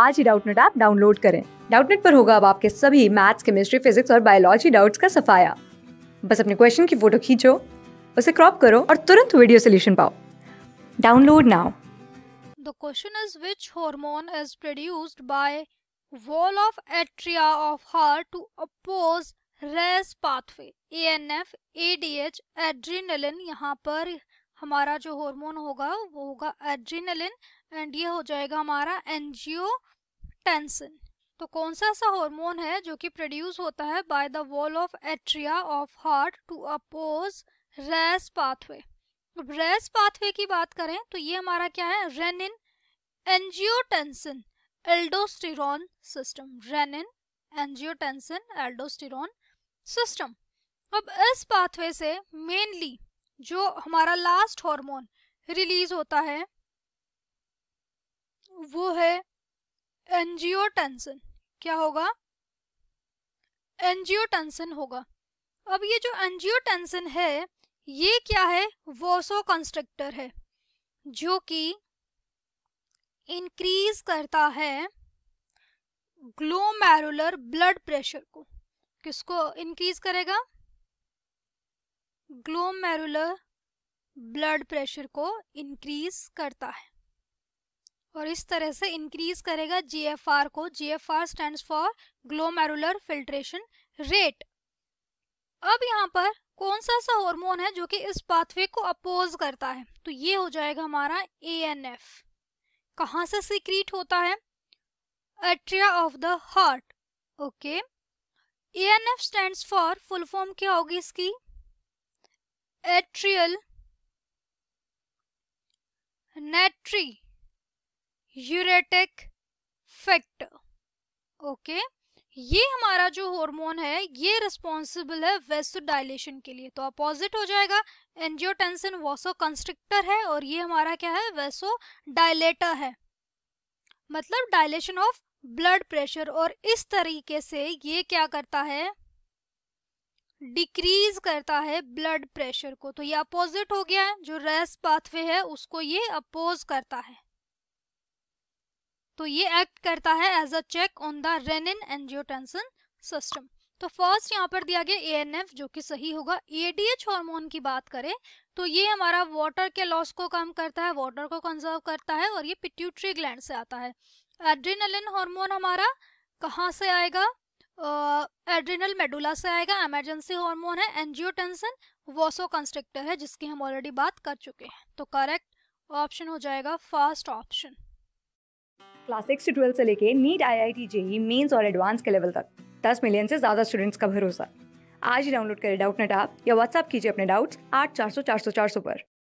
आज ही Doubtnut app download करें डाउटनेट पर होगा अब आपके सभी मैथ्स केमिस्ट्री फिजिक्स और बायोलॉजी डाउट्स का सफाया बस अपने क्वेश्चन की फोटो खींचो उसे क्रॉप करो और तुरंत वीडियो सोल्यूशन पाओ download now the question is which hormone is produced by wall of atria of heart to oppose RAS pathway ANF, ADH, adrenaline यहाँ पर हमारा जो हार्मोन होगा वो होगा एड्रीनलिन एंड ये हो जाएगा हमारा एनजीओ टेंसन तो कौन सा ऐसा हार्मोन है जो कि प्रोड्यूस होता है by the wall of atria of heart to oppose RAS pathway RAS pathway की बात करें तो ये हमारा क्या है renin angiotensin aldosterone system renin angiotensin aldosterone system अब इस पाथवे से मेनली जो हमारा लास्ट हार्मोन रिलीज होता है वो है एनजियोटेंसन क्या होगा एनजियोटेंसन होगा अब ये जो एनजियोटेंसन है ये क्या है वोसो कंस्ट्रक्टर है जो कि इंक्रीज करता है ग्लोमेरुलर ब्लड प्रेशर को किसको इंक्रीज करेगा ग्लोमेरुलर ब्लड प्रेशर को इंक्रीज करता है और इस तरह से इंक्रीज करेगा जीएफआर को GFR stands for glomerular filtration rate अब यहाँ पर कौन सा सा हार्मोन है जो कि इस पाथवे को अपोज करता है तो ये हो जाएगा हमारा ए एन एफ कहाँ से सीक्रीट होता है atria of the heart okay A N F stand for full form क्या होगी इसकी atrial natriuretic factor okay ये हमारा जो हार्मोन है ये रिस्पॉन्सिबल है वेस्टोडाइलेशन के लिए तो अपोजिट हो जाएगा एंजियोटेंसिन वॉसो कंस्ट्रिक्टर है और ये हमारा क्या है वेसो डायलेटर है मतलब डायलेशन ऑफ ब्लड प्रेशर और इस तरीके से ये क्या करता है डिक्रीज करता है ब्लड प्रेशर को तो ये अपोजिट हो गया है जो रेस पाथवे है उसको ये अपोज करता है तो ये एक्ट करता है as a check on the renin angiotensin system तो फर्स्ट यहाँ पर दिया गया ए जो कि सही होगा एडीएच हार्मोन की बात करें तो ये हमारा वाटर के लॉस को कम करता है वाटर को कंजर्व करता है और ये पिट्यूटरी ग्लैंड से आता है एड्रीनलिन हार्मोन हमारा कहाँ से आएगा एड्रिनल मेडुला से आएगा एमरजेंसी हार्मोन है एनजियोटेंसन वोसो कंस्ट्रिक्टर है जिसकी हम ऑलरेडी बात कर चुके हैं तो करेक्ट ऑप्शन हो जाएगा फर्स्ट ऑप्शन क्लास सिक्स से ट्वेल्थ से लेके NEET I I T JEE mains और एडवांस के लेवल तक दस मिलियन से ज़्यादा स्टूडेंट्स का भरोसा आज ही डाउनलोड करें डाउट नेट आप या व्हाट्सअप कीजिए अपने डाउट्स आठ चार सौ चार सौ चार सौ पर